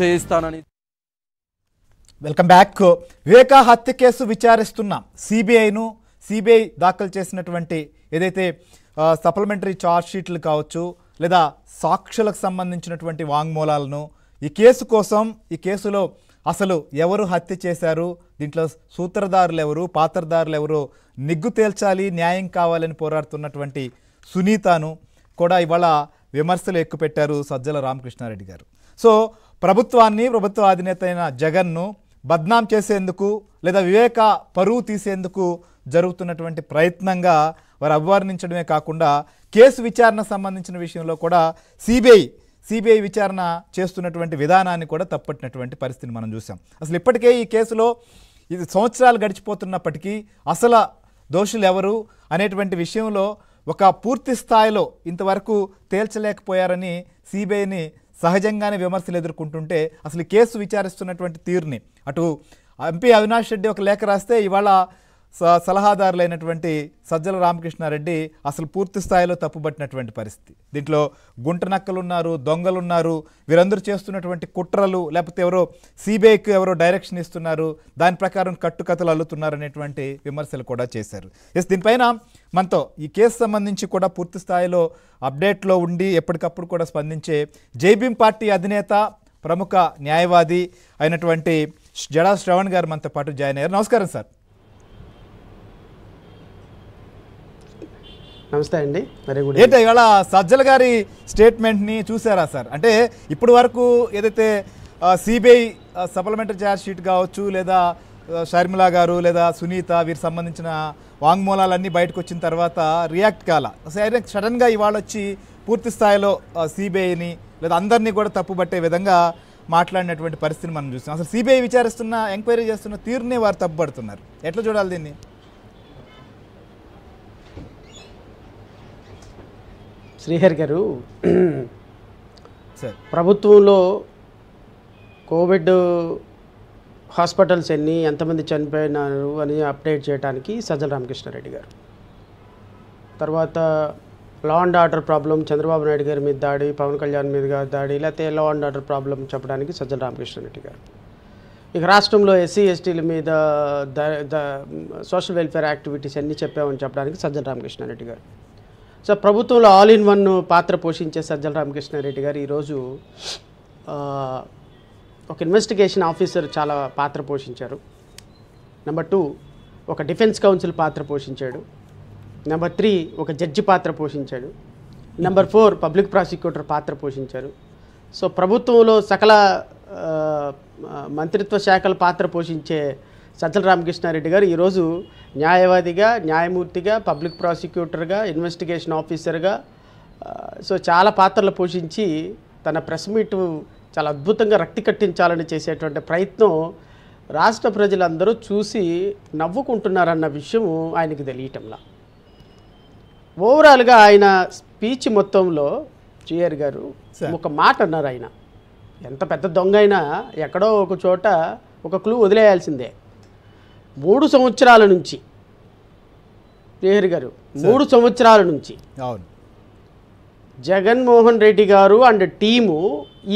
చేయిస్తానని welcome back వివేక హత్య case విచారిస్తున్న సిబిఐను CBI దాఖలు చేసినటువంటి ఏదైతే సప్లిమెంటరీ ఛార్జ్ షీట్లు కావచ్చు లేదా సాక్షులకు సంబంధించినటువంటి వాంగ్మూలాలను ఈ కేసు కోసం ఈ కేసులో అసలు ఎవరు హత్య చేశారు దీంట్లో సూత్రధారులు ఎవరు పాత్రధారులు ఎవరు నిగ్గు తేల్చాలి న్యాయం కావాలని పోరాడుతున్నటువంటి సునీతను కూడా ఇవాళ విమర్శలు ఎక్కుపెట్టారు సజ్జల రామకృష్ణారెడ్డి గారు సో ప్రభుత్వాన్ని ప్రభుత్వ అధినేత అయిన జగన్ను బద్నాం చేసేందుకు లేదా వివేక పరువు తీసేందుకు జరుగుతున్నటువంటి ప్రయత్నంగా వారు అభివర్ణించడమే కాకుండా కేసు విచారణ సంబంధించిన విషయంలో కూడా సిబిఐ సిబిఐ విచారణ చేస్తున్నటువంటి విధానాన్ని కూడా తప్పట్టినటువంటి పరిస్థితిని మనం చూసాం అసలు ఇప్పటికే ఈ కేసులో ఇది సంవత్సరాలు గడిచిపోతున్నప్పటికీ అసలు దోషులు ఎవరు అనేటువంటి విషయంలో ఒక పూర్తి స్థాయిలో ఇంతవరకు తేల్చలేకపోయారని సిబిఐని సహజంగానే విమర్శలు ఎదుర్కొంటుంటే అసలు కేసు విచారిస్తున్నటువంటి తీరుని అటు ఎంపీ అవినాష్ రెడ్డి ఒక లేఖ రాస్తే ఇవాళ సలహాదారులైనటువంటి సజ్జల రామకృష్ణారెడ్డి అసలు పూర్తి స్థాయిలో తప్పుబట్టినటువంటి పరిస్థితి దీంట్లో గుంటనక్కలున్నారు దొంగలున్నారు వీరందరూ చేస్తున్నటువంటి కుట్రలు లేకపోతే ఎవరో సిబిఐకి ఎవరో డైరెక్షన్ ఇస్తున్నారు దాని ప్రకారం కట్టుకథలు అల్లుతున్నారు అనేటువంటి విమర్శలు కూడా చేశారు ఎస్ దీనిపైన మనతో ఈ కేసు సంబంధించి కూడా పూర్తి స్థాయిలో అప్డేట్లో ఉండి ఎప్పటికప్పుడు కూడా స్పందించే జైబీం పార్టీ అధినేత ప్రముఖ న్యాయవాది అయినటువంటి జడా శ్రవణ్ గారు మనతో పాటు జాయిన్ అయ్యారు నమస్కారం సార్ నమస్తే అండి వెరీ గుడ్ ఏంటో ఇవాళ సజ్జల గారి స్టేట్మెంట్ని చూసారా సార్ అంటే ఇప్పుడు వరకు ఏదైతే సిబిఐ సప్లిమెంటరీ ఛార్జ్ షీట్ కావచ్చు లేదా షర్మిలా గారు లేదా సునీత వీరి సంబంధించిన వాంగ్మూలాలన్నీ బయటకు వచ్చిన తర్వాత రియాక్ట్ కాల సడన్గా ఇవాళ వచ్చి పూర్తి స్థాయిలో సిబిఐని లేదా అందరినీ కూడా తప్పుబట్టే విధంగా మాట్లాడినటువంటి పరిస్థితిని మనం చూస్తున్నాం అసలు సిబిఐ విచారిస్తున్న ఎంక్వైరీ చేస్తున్న తీరునే వారు తప్పుపడుతున్నారు ఎట్లా చూడాలి దీన్ని శ్రీహరి గారు ప్రభుత్వంలో కోవిడ్ హాస్పిటల్స్ ఎన్ని ఎంతమంది చనిపోయినారు అని అప్డేట్ చేయడానికి సజ్జల రామకృష్ణారెడ్డి గారు తర్వాత law and order problem Chandrababu Naidu గారి మీద దాడి పవన్ కళ్యాణ్ మీద దాడి లేకపోతే లా అండ్ ఆర్డర్ ప్రాబ్లం చెప్పడానికి సజ్జల రామకృష్ణారెడ్డి గారు ఇక రాష్ట్రంలో ఎస్సీ ఎస్టీల మీద సోషల్ వెల్ఫేర్ యాక్టివిటీస్ అన్నీ చెప్పామని చెప్పడానికి సజ్జల రామకృష్ణారెడ్డి గారు సో ప్రభుత్వంలో ఆల్ ఇన్ వన్ పాత్ర పోషించే సజ్జల రామకృష్ణారెడ్డి గారు ఈరోజు ఒక ఇన్వెస్టిగేషన్ ఆఫీసర్ చాలా పాత్ర పోషించారు నెంబర్ టూ ఒక డిఫెన్స్ కౌన్సిల్ పాత్ర పోషించాడు నెంబర్ త్రీ ఒక జడ్జి పాత్ర పోషించాడు నెంబర్ ఫోర్ పబ్లిక్ ప్రాసిక్యూటర్ పాత్ర పోషించారు సో ప్రభుత్వంలో సకల మంత్రిత్వ శాఖల పాత్ర పోషించే సజ్జల రామకృష్ణారెడ్డి గారు ఈరోజు న్యాయవాదిగా న్యాయమూర్తిగా పబ్లిక్ ప్రాసిక్యూటర్గా ఇన్వెస్టిగేషన్ ఆఫీసర్గా సో చాలా పాత్రలు పోషించి తన ప్రెస్ మీట్ చాలా అద్భుతంగా రక్తి కట్టించాలని చేసేటువంటి ప్రయత్నం రాష్ట్ర ప్రజలందరూ చూసి నవ్వుకుంటున్నారన్న విషయము ఆయనకి తెలియటంలా ఓవరాల్గా ఆయన స్పీచ్ మొత్తంలో చియర్ గారు ఒక మాట అన్నారు ఆయన ఎంత పెద్ద దొంగ అయినా ఎక్కడో ఒక చోట ఒక క్లూ వదిలేయాల్సిందే మూడు సంవత్సరాల నుంచి నెహ్రు గారు మూడు సంవత్సరాల నుంచి జగన్మోహన్ రెడ్డి గారు అండ్ టీము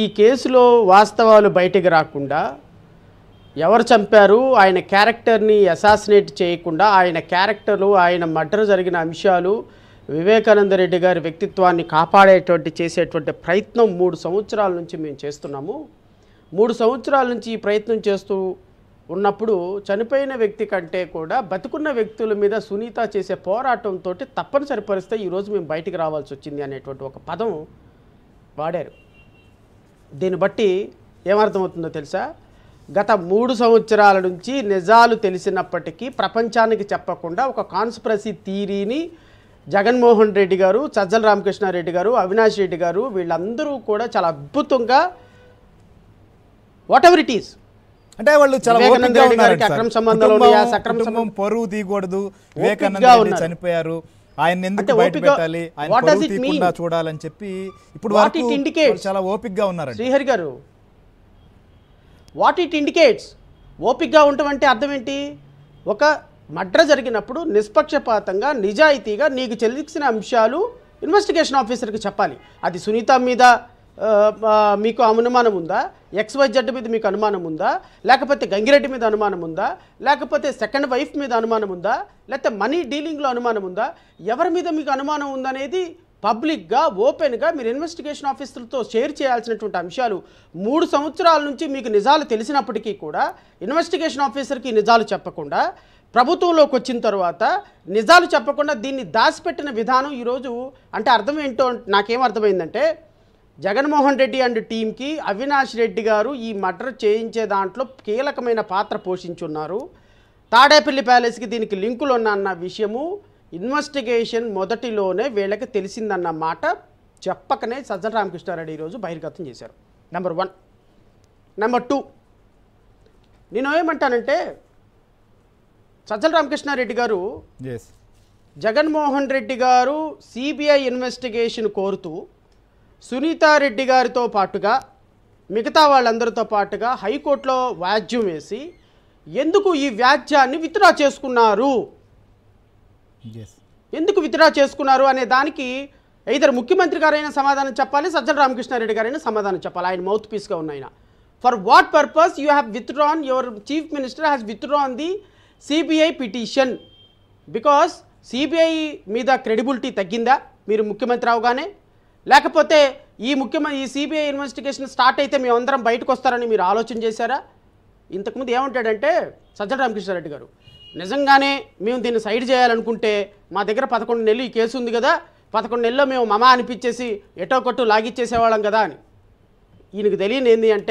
ఈ కేసులో వాస్తవాలు బయటకు రాకుండా ఎవరు చంపారు ఆయన క్యారెక్టర్ని అసాసినేట్ చేయకుండా ఆయన క్యారెక్టర్లు ఆయన మర్డర్ జరిగిన అంశాలు వివేకానంద రెడ్డి గారి వ్యక్తిత్వాన్ని కాపాడేటువంటి చేసేటువంటి ప్రయత్నం మూడు సంవత్సరాల నుంచి మేము చేస్తున్నాము మూడు సంవత్సరాల నుంచి ఈ ప్రయత్నం చేస్తూ ఉన్నప్పుడు చనిపోయిన వ్యక్తి కంటే కూడా బతుకున్న వ్యక్తుల మీద సునీత చేసే పోరాటంతో తప్పనిసరి పరిస్థితి ఈరోజు మేము బయటికి రావాల్సి వచ్చింది అనేటువంటి ఒక పదం వాడారు దీన్ని బట్టి ఏమర్థమవుతుందో తెలుసా గత మూడు సంవత్సరాల నుంచి నిజాలు తెలిసినప్పటికీ ప్రపంచానికి చెప్పకుండా ఒక కాన్స్పరసీ థీరీని జగన్మోహన్ రెడ్డి గారు సజ్జల రామకృష్ణారెడ్డి గారు అవినాష్ రెడ్డి గారు వీళ్ళందరూ కూడా చాలా అద్భుతంగా వాట్ ఎవర్ ఇట్ ఈస్ అంటే వాళ్ళు చాలా సంబంధాలు పరువు తీయకూడదు వివేకానంద చనిపోయారు ఆయన ఎందుకు బయట పెట్టాలి ఆయన చూడాలని చెప్పి ఇప్పుడు చాలా గా ఉన్నారు శ్రీహరి గారు వాట్ ఇట్ ఇండికేట్స్ ఓపిక్గా ఉండటం అంటే అర్థం ఏంటి ఒక మడ్ర జరిగినప్పుడు నిష్పక్షపాతంగా నిజాయితీగా నీకు చెల్లించిన అంశాలు ఇన్వెస్టిగేషన్ ఆఫీసర్కి చెప్పాలి అది సునీత మీద మీకు అనుమానం ఉందా వై జెడ్ మీద మీకు అనుమానం ఉందా లేకపోతే గంగిరెడ్డి మీద అనుమానం ఉందా లేకపోతే సెకండ్ వైఫ్ మీద అనుమానం ఉందా లేకపోతే మనీ డీలింగ్లో అనుమానం ఉందా ఎవరి మీద మీకు అనుమానం ఉందనేది పబ్లిక్గా ఓపెన్గా మీరు ఇన్వెస్టిగేషన్ ఆఫీసర్లతో షేర్ చేయాల్సినటువంటి అంశాలు మూడు సంవత్సరాల నుంచి మీకు నిజాలు తెలిసినప్పటికీ కూడా ఇన్వెస్టిగేషన్ ఆఫీసర్కి నిజాలు చెప్పకుండా ప్రభుత్వంలోకి వచ్చిన తర్వాత నిజాలు చెప్పకుండా దీన్ని దాచిపెట్టిన విధానం ఈరోజు అంటే అర్థం ఏంటో నాకేం అర్థమైందంటే జగన్మోహన్ రెడ్డి అండ్ టీంకి అవినాష్ రెడ్డి గారు ఈ మర్డర్ చేయించే దాంట్లో కీలకమైన పాత్ర పోషించున్నారు తాడేపల్లి ప్యాలెస్కి దీనికి లింకులు ఉన్నన్న విషయము ఇన్వెస్టిగేషన్ మొదటిలోనే వీళ్ళకి తెలిసిందన్న మాట చెప్పకనే సజ్జల రామకృష్ణారెడ్డి ఈరోజు బహిర్గతం చేశారు నెంబర్ వన్ నెంబర్ టూ నేను ఏమంటానంటే సజ్జల రామకృష్ణారెడ్డి గారు జగన్మోహన్ రెడ్డి గారు సిబిఐ ఇన్వెస్టిగేషన్ కోరుతూ సునీతారెడ్డి గారితో పాటుగా మిగతా వాళ్ళందరితో పాటుగా హైకోర్టులో వ్యాజ్యం వేసి ఎందుకు ఈ వ్యాజ్యాన్ని విత్డ్రా చేసుకున్నారు ఎందుకు విత్డ్రా చేసుకున్నారు అనే దానికి ఇద్దరు ముఖ్యమంత్రి గారైనా సమాధానం చెప్పాలి సజ్జల రామకృష్ణారెడ్డి గారైనా సమాధానం చెప్పాలి ఆయన మౌత్ పీస్గా ఉన్నాయన for what purpose you have withdrawn your chief minister has withdrawn the CBI petition because CBI మీద క్రెడిబిలిటీ తగ్గిందా మీరు ముఖ్యమంత్రి అవగానే లేకపోతే ఈ ముఖ్యమైన ఈ సిబిఐ ఇన్వెస్టిగేషన్ స్టార్ట్ అయితే మేమందరం బయటకు వస్తారని మీరు ఆలోచన చేశారా ఇంతకుముందు ఏమంటాడంటే సజ్జల రామకృష్ణారెడ్డి గారు నిజంగానే మేము దీన్ని సైడ్ చేయాలనుకుంటే మా దగ్గర పదకొండు నెలలు ఈ కేసు ఉంది కదా పదకొండు నెలల్లో మేము మమా అనిపించేసి ఎటో కొట్టు లాగిచ్చేసేవాళ్ళం కదా అని ఈయనకు తెలియని ఏంది అంటే